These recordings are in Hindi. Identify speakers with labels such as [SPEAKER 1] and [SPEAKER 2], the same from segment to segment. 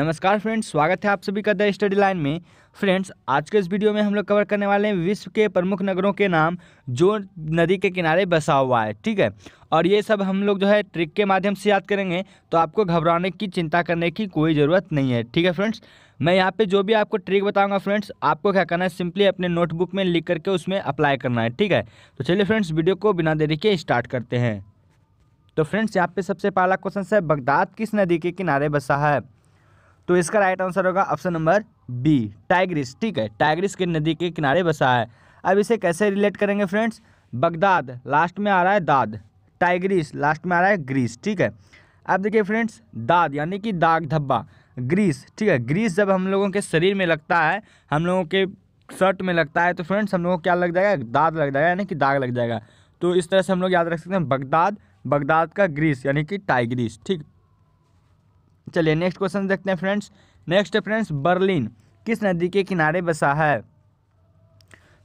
[SPEAKER 1] नमस्कार फ्रेंड्स स्वागत है आप सभी का द स्टडी लाइन में फ्रेंड्स आज के इस वीडियो में हम लोग कवर करने वाले हैं विश्व के प्रमुख नगरों के नाम जो नदी के किनारे बसा हुआ है ठीक है और ये सब हम लोग जो है ट्रिक के माध्यम से याद करेंगे तो आपको घबराने की चिंता करने की कोई ज़रूरत नहीं है ठीक है फ्रेंड्स मैं यहाँ पे जो भी आपको ट्रिक बताऊंगा फ्रेंड्स आपको क्या करना है सिंपली अपने नोटबुक में लिख करके उसमें अप्लाई करना है ठीक है तो चलिए फ्रेंड्स वीडियो को बिना देरी के स्टार्ट करते हैं तो फ्रेंड्स यहाँ पे सबसे पहला क्वेश्चन है बगदाद किस नदी के किनारे बसा है तो इसका राइट आंसर होगा ऑप्शन नंबर बी टाइग्रिस ठीक है टाइग्रिस के नदी के किनारे बसा है अब इसे कैसे रिलेट करेंगे फ्रेंड्स बगदाद लास्ट में आ रहा है दाद टाइग्रिस लास्ट में आ रहा है ग्रीस ठीक है अब देखिए फ्रेंड्स दाद यानी कि दाग धब्बा ग्रीस ठीक है ग्रीस जब हम लोगों के शरीर में लगता है हम लोगों के शर्ट में लगता है तो फ्रेंड्स हम लोगों को क्या लग जाएगा दाद लग जाएगा यानी कि दाग लग जाएगा तो इस तरह से हम लोग याद रख सकते हैं बगदाद बगदाद का ग्रीस यानी कि टाइग्रीस ठीक चलिए नेक्स्ट क्वेश्चन देखते हैं फ्रेंड्स नेक्स्ट है फ्रेंड्स बर्लिन किस नदी के किनारे बसा है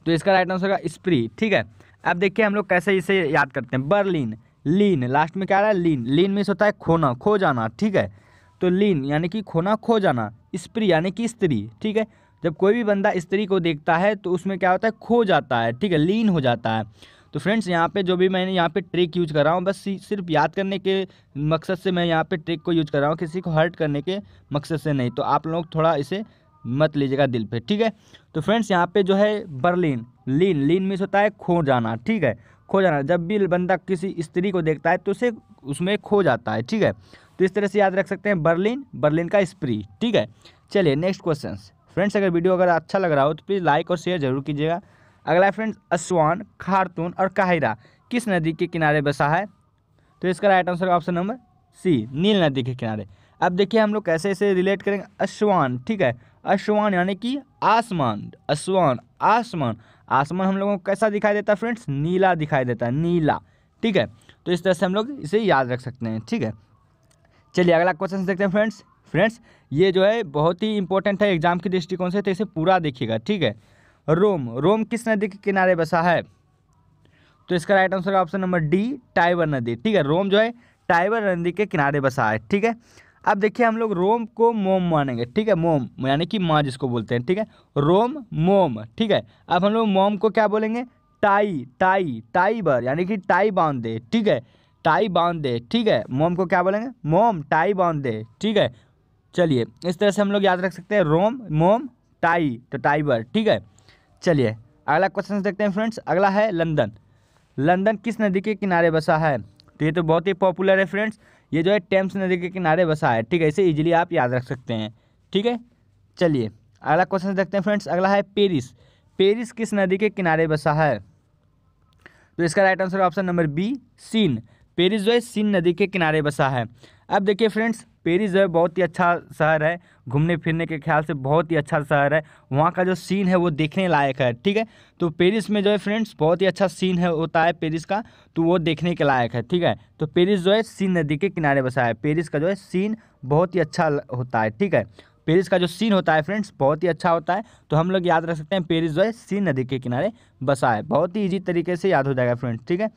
[SPEAKER 1] तो इसका राइट आंसर होगा स्प्री ठीक है अब देखिए हम लोग कैसे इसे याद करते हैं बर्लिन लीन लास्ट में क्या आ रहा है लीन लीन मीन्स होता है खोना खो जाना ठीक है तो लीन यानी कि खोना खो जाना स्प्री यानी कि स्त्री ठीक है जब कोई भी बंदा स्त्री को देखता है तो उसमें क्या होता है खो जाता है ठीक है लीन हो जाता है तो फ्रेंड्स यहाँ पे जो भी मैंने यहाँ पे ट्रिक यूज कर रहा हूँ बस सिर्फ याद करने के मकसद से मैं यहाँ पे ट्रिक को यूज कर रहा हूँ किसी को हर्ट करने के मकसद से नहीं तो आप लोग थोड़ा इसे मत लीजिएगा दिल पे ठीक है तो फ्रेंड्स यहाँ पे जो है बर्लिन लीन लीन मीस होता है खो जाना ठीक है खो जाना जब भी बंदा किसी स्त्री को देखता है तो उसे उसमें खो जाता है ठीक है तो इस तरह से याद रख सकते हैं बर्लिन बर्लिन का स्प्री ठीक है चलिए नेक्स्ट क्वेश्चन फ्रेंड्स अगर वीडियो अगर अच्छा लग रहा हो तो प्लीज़ लाइक और शेयर जरूर कीजिएगा अगला फ्रेंड्स असवान खारतून और काहिरा किस नदी के किनारे बसा है तो इसका right answer option number C नील नदी के किनारे अब देखिए हम लोग कैसे इसे रिलेट करेंगे अश्वान ठीक है अश्वान यानी कि आसमान अश्वान आसमान आसमान हम लोगों को कैसा दिखाई देता है फ्रेंड्स नीला दिखाई देता है नीला ठीक है तो इस तरह से हम लोग इसे याद रख सकते हैं ठीक है चलिए अगला क्वेश्चन देखते हैं फ्रेंड्स फ्रेंड्स ये जो है बहुत ही इंपॉर्टेंट है एग्जाम के दृष्टिकोण से तो इसे पूरा देखिएगा ठीक है रोम रोम किस नदी के किनारे बसा है तो इसका right answer option number D Tiber नदी ठीक है रोम जो है टाइबर नदी के किनारे बसा है ठीक है अब देखिए हम लोग रोम को मोम मानेंगे ठीक है मोम यानी कि माँ जिसको बोलते हैं ठीक है रोम मोम ठीक है अब हम लोग मोम को क्या बोलेंगे टाई टाई टाइबर यानी कि टाई बांध दे ठीक है टाई बांध दे ठीक है मोम को क्या बोलेंगे मोम टाई बांध दे ठीक है चलिए इस तरह से हम लोग याद रख सकते हैं रोम मोम टाई तो टाइबर ठीक है चलिए अगला क्वेश्चन देखते हैं फ्रेंड्स अगला है लंदन लंदन किस नदी के किनारे बसा है तो ये तो बहुत ही पॉपुलर है फ्रेंड्स ये जो है टेम्स नदी के किनारे बसा है ठीक है इसे इजीली आप याद रख सकते हैं ठीक है चलिए अगला क्वेश्चन देखते हैं फ्रेंड्स अगला है पेरिस पेरिस किस नदी के किनारे बसा है तो इसका right answer option number B Seine Paris जो है सीन नदी के किनारे बसा है अब देखिए फ्रेंड्स पेरिस जो है बहुत ही अच्छा शहर है घूमने फिरने के ख्याल से बहुत ही अच्छा शहर है वहाँ का जो सीन है वो देखने लायक है ठीक है तो पेरिस में जो है फ्रेंड्स बहुत ही अच्छा सीन है होता है पेरिस का तो वो देखने के लायक है ठीक है तो पेरिस जो है सीन नदी के किनारे बसा है पेरिस का जो है सीन बहुत ही अच्छा होता है ठीक है पेरिस का जो सीन होता है फ्रेंड्स बहुत ही अच्छा होता है तो हम लोग याद रख सकते हैं पेरिस जो है सीन नदी के किनारे बसा है बहुत ही ईजी तरीके से याद हो जाएगा फ्रेंड्स ठीक है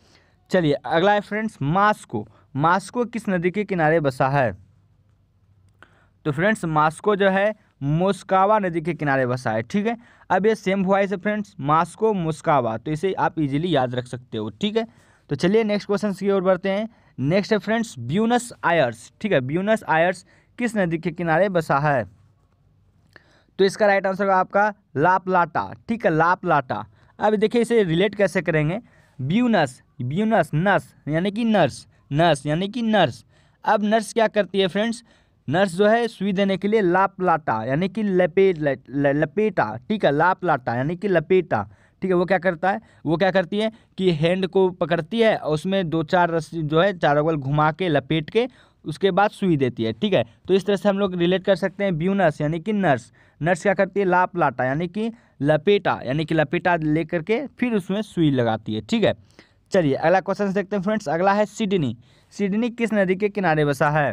[SPEAKER 1] चलिए अगला है फ्रेंड्स मास्को मास्को किस नदी के किनारे बसा है तो फ्रेंड्स मास्को जो है मोस्कावा नदी के किनारे बसा है ठीक है अब ये सेम वॉइस है फ्रेंड्स मास्को मोस्कावा तो इसे आप इजीली याद रख सकते हो ठीक है तो चलिए नेक्स्ट क्वेश्चन की ओर बढ़ते हैं नेक्स्ट है फ्रेंड्स ब्यूनस आयर्स ठीक है ब्यूनस आयर्स किस नदी के किनारे बसा है तो इसका राइट आंसर होगा आपका लापलाटा ठीक है लापलाटा अब देखिए इसे रिलेट कैसे करेंगे ब्यूनस ब्यूनस नस यानी कि नर्स नर्स यानी कि नर्स अब नर्स क्या करती है फ्रेंड्स नर्स जो है सुई देने के लिए लापलाटा यानी कि लपेट लपेटा ठीक है लापलाटा यानी कि लपेटा ठीक है वो क्या करता है वो क्या करती है कि हैंड को पकड़ती है और उसमें दो चार रस्सी जो है चारों बगल घुमा के लपेट के उसके बाद सुई देती है ठीक है तो इस तरह से हम लोग रिलेट कर सकते हैं ब्यूनर्स यानी कि नर्स नर्स क्या करती है लाप लाटा यानी कि लपेटा यानी कि लपेटा ले करके फिर उसमें सुई लगाती है ठीक है चलिए अगला क्वेश्चन देखते हैं फ्रेंड्स अगला है सिडनी सिडनी किस नदी के किनारे बसा है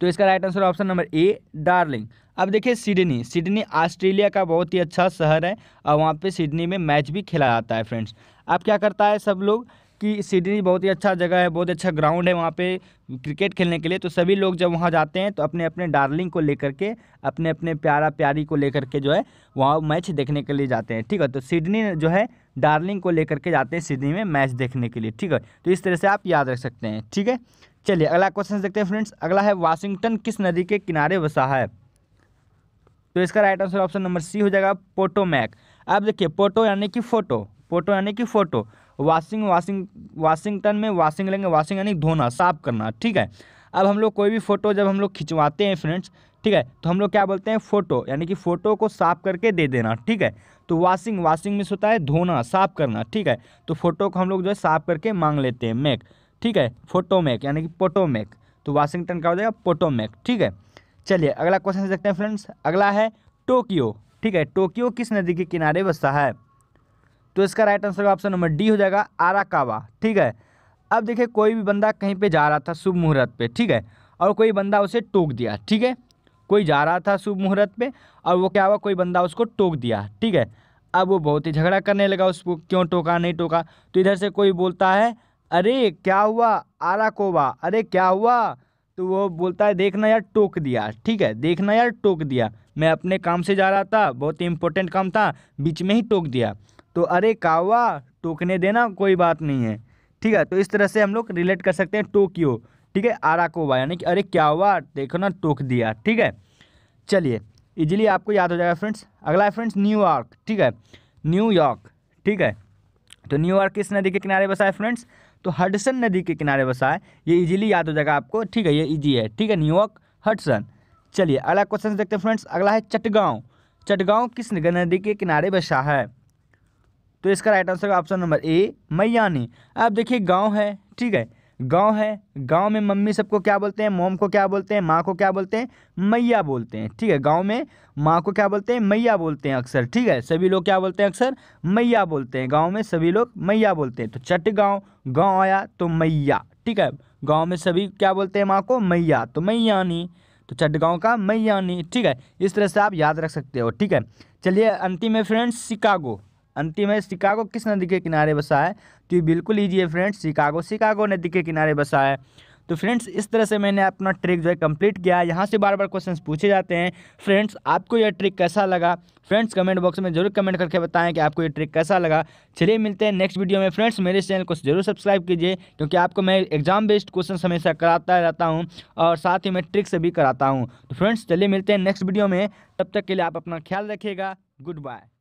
[SPEAKER 1] तो इसका right answer option number A Darling अब देखिए सिडनी सिडनी ऑस्ट्रेलिया का बहुत ही अच्छा शहर है और वहाँ पे सिडनी में मैच भी खेला जाता है फ्रेंड्स अब क्या करता है सब लोग कि सिडनी बहुत ही अच्छा जगह है बहुत अच्छा ग्राउंड है वहाँ पे क्रिकेट खेलने के लिए तो सभी लोग जब वहाँ जाते हैं तो अपने अपने डार्लिंग को लेकर के अपने अपने प्यारा प्यारी को लेकर के जो है वहाँ मैच देखने के लिए जाते हैं ठीक है तो सिडनी जो है डार्लिंग को लेकर के जाते हैं सिडनी में मैच देखने के लिए ठीक है तो इस तरह से आप याद रख सकते हैं ठीक है चलिए अगला क्वेश्चन देखते हैं फ्रेंड्स अगला है वाशिंगटन किस नदी के किनारे बसा है तो इसका right answer option number C हो जाएगा पोटोमैक अब देखिए पोटो यानी कि फोटो पोटो यानी कि फोटो वाशिंग वाशिंग वाशिंगटन में वाशिंग लेंगे वाशिंग यानी धोना साफ करना ठीक है अब हम लोग कोई भी फ़ोटो जब हम लोग खिंचवाते हैं फ्रेंड्स ठीक है तो हम लोग क्या बोलते हैं फ़ोटो यानी कि फ़ोटो को साफ करके दे देना ठीक है तो वॉशिंग वॉशिंग मिस होता है धोना साफ करना ठीक है तो फोटो को हम लोग जो है साफ करके मांग लेते हैं मैक ठीक है फोटो मैक यानी कि पोटो मैक तो वाशिंगटन का हो जाएगा पोटो मैक ठीक है चलिए अगला क्वेश्चन देखते हैं फ्रेंड्स अगला है टोक्यो ठीक है टोक्यो किस नदी के किनारे बसता है तो इसका right answer option number D हो जाएगा आराकावा ठीक है अब देखिए कोई भी बंदा कहीं पे जा रहा था शुभ मुहूर्त पे ठीक है और कोई बंदा उसे टोक दिया ठीक है कोई जा रहा था शुभ मुहूर्त पे और वो क्या हुआ कोई बंदा उसको टोक दिया ठीक है अब वो बहुत ही झगड़ा करने लगा उसको क्यों टोका नहीं टोका तो इधर से कोई बोलता है अरे क्या हुआ आरा कोबा अरे क्या हुआ तो वो बोलता है देखना यार टोक दिया ठीक है देखना यार टोक दिया मैं अपने काम से जा रहा था बहुत ही इम्पोर्टेंट काम था बीच में ही टोक दिया तो अरे का हुआ टोकने देना कोई बात नहीं है ठीक है तो इस तरह से हम लोग रिलेट कर सकते हैं टोक्यो ठीक है आरा कोबा यानी कि अरे क्या हुआ देखो ना टोक दिया ठीक है चलिए इजीली आपको याद हो जाएगा फ्रेंड्स अगला है फ्रेंड्स न्यूयॉर्क ठीक है न्यूयॉर्क ठीक है तो न्यूयॉर्क किस नदी के किनारे बसा है फ्रेंड्स तो हडसन नदी के किनारे बसा है ये इजीली याद हो जाएगा आपको ठीक है ये इजी है ठीक है न्यूयॉर्क हडसन चलिए अगला क्वेश्चन देखते हैं फ्रेंड्स अगला है चटगांव चटगांव किस नदी के किनारे बसा है तो इसका right answer option number A मैयानी अब देखिए गाँव है ठीक है गांव है गांव में मम्मी सबको क्या बोलते हैं मोम को क्या बोलते हैं माँ को क्या बोलते हैं मैया बोलते हैं ठीक है गांव में माँ को क्या बोलते हैं मैया बोलते हैं अक्सर ठीक है सभी लोग क्या बोलते हैं अक्सर मैया बोलते हैं गाँव में सभी लोग मैया बोलते हैं तो चट गाँव गाँव आया तो मैया ठीक है गाँव में सभी क्या बोलते हैं माँ को मैया तो मैयानी तो चटगांव का मैयानी ठीक है इस तरह से आप याद रख सकते हो ठीक है चलिए अंतिम है फ्रेंड्स शिकागो अंतिम है शिकागो किस नदी के किनारे बसा है तो ये बिल्कुल ईजी है फ्रेंड्स शिकागो शिकागो नदी के किनारे बसा है तो फ्रेंड्स इस तरह से मैंने अपना ट्रिक जो है कंप्लीट किया यहाँ से बार बार क्वेश्चन पूछे जाते हैं फ्रेंड्स आपको यह ट्रिक कैसा लगा फ्रेंड्स कमेंट बॉक्स में जरूर कमेंट करके बताएं कि आपको ये ट्रिक कैसा लगा चलिए मिलते हैं नेक्स्ट वीडियो में फ्रेंड्स मेरे चैनल को जरूर सब्सक्राइब कीजिए क्योंकि आपको मैं एग्जाम बेस्ड क्वेश्चन हमेशा कराता रहता हूँ और साथ ही मैं ट्रिक्स भी कराता हूँ तो फ्रेंड्स चलिए मिलते हैं नेक्स्ट वीडियो में तब तक के लिए आप अपना ख्याल रखिएगा गुड बाय